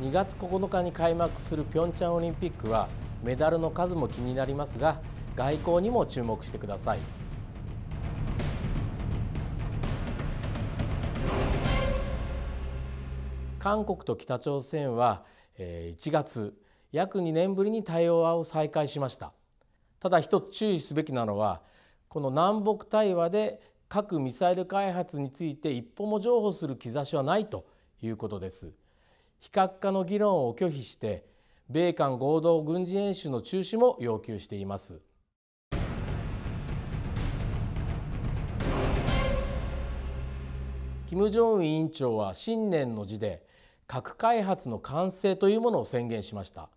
2月9日に開幕するピョンチャンオリンピックはメダルの数も気になりますが外交にも注目してください。韓国と北朝鮮は1月約2年ぶりに対話を再開しましたただ一つ注意すべきなのはこの南北対話で核・ミサイル開発について一歩も譲歩する兆しはないということです非核化の議論を拒否して米韓合同軍事演習の中止も要求しています金正恩委員長は新年の字で核開発の完成というものを宣言しました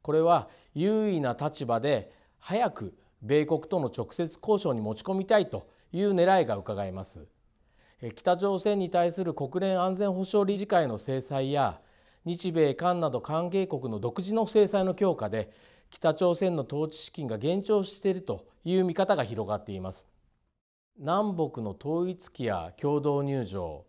これは優位な立場で早く米国との直接交渉に持ち込みたいという狙いが伺えます北朝鮮に対する国連安全保障理事会の制裁や日米韓など関係国の独自の制裁の強化で北朝鮮の統治資金が減少しているという見方が広がっています南北の統一旗や共同入場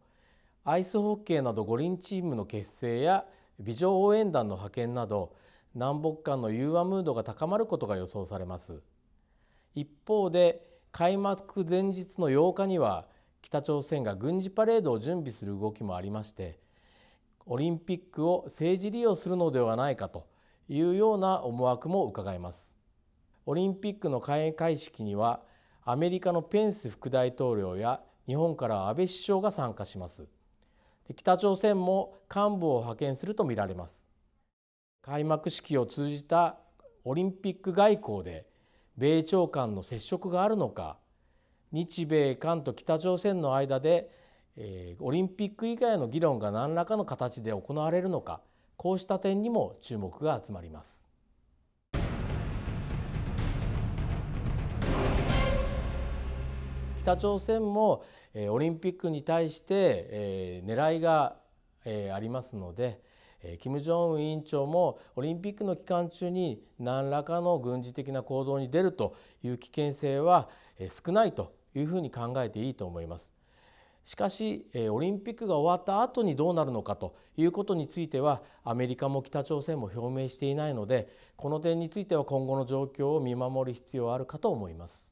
アイスホッケーなど五輪チームの結成や美女応援団の派遣など南北間の融和ムードが高まることが予想されます一方で開幕前日の8日には北朝鮮が軍事パレードを準備する動きもありましてオリンピックを政治利用するのではないかというような思惑も伺えます。オリンピックの開会式にはアメリカのペンス副大統領や日本から安倍首相が参加します。北朝鮮も幹部を派遣するとみられます。開幕式を通じたオリンピック外交で米朝間の接触があるのか日米韓と北朝鮮の間でえー、オリンピック以外の議論が何らかの形で行われるのかこうした点にも注目が集まります。北朝鮮も、えー、オリンピックに対して、えー、狙いが、えー、ありますので、えー、金正恩委員長もオリンピックの期間中に何らかの軍事的な行動に出るという危険性は、えー、少ないというふうに考えていいと思います。しかしオリンピックが終わった後にどうなるのかということについてはアメリカも北朝鮮も表明していないのでこの点については今後の状況を見守る必要あるかと思います。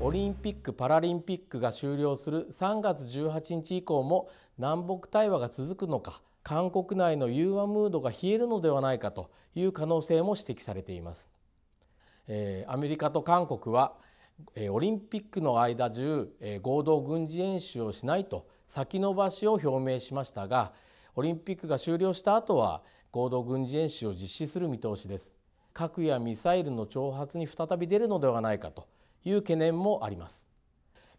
オリンピック・パラリンピックが終了する3月18日以降も南北対話が続くのか韓国内の融和ムードが冷えるのではないかという可能性も指摘されています。えアメリカと韓国は、えオリンピックの間中、え合同軍事演習をしないと先延ばしを表明しましたがオリンピックが終了した後は合同軍事演習を実施する見通しです核やミサイルの挑発に再び出るのではないかという懸念もあります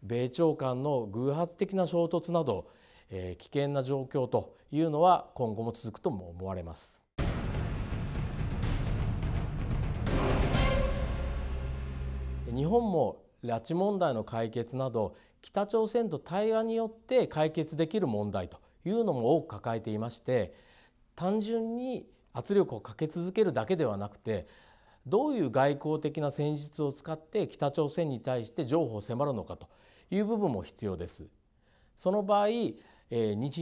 米朝間の偶発的な衝突など、え危険な状況というのは今後も続くとも思われます日本も拉致問題の解決など北朝鮮と対話によって解決できる問題というのも多く抱えていまして単純に圧力をかけ続けるだけではなくてどういう外交的な戦術を使って北朝鮮に対して譲歩を迫るのかという部分も必要です。その場合日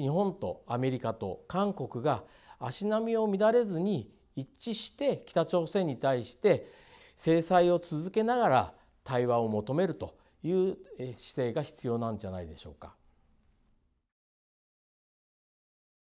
日本とアメリカと韓国が足並みを乱れずに一致して北朝鮮に対して制裁を続けながら対話を求めるという姿勢が必要なんじゃないでしょうか。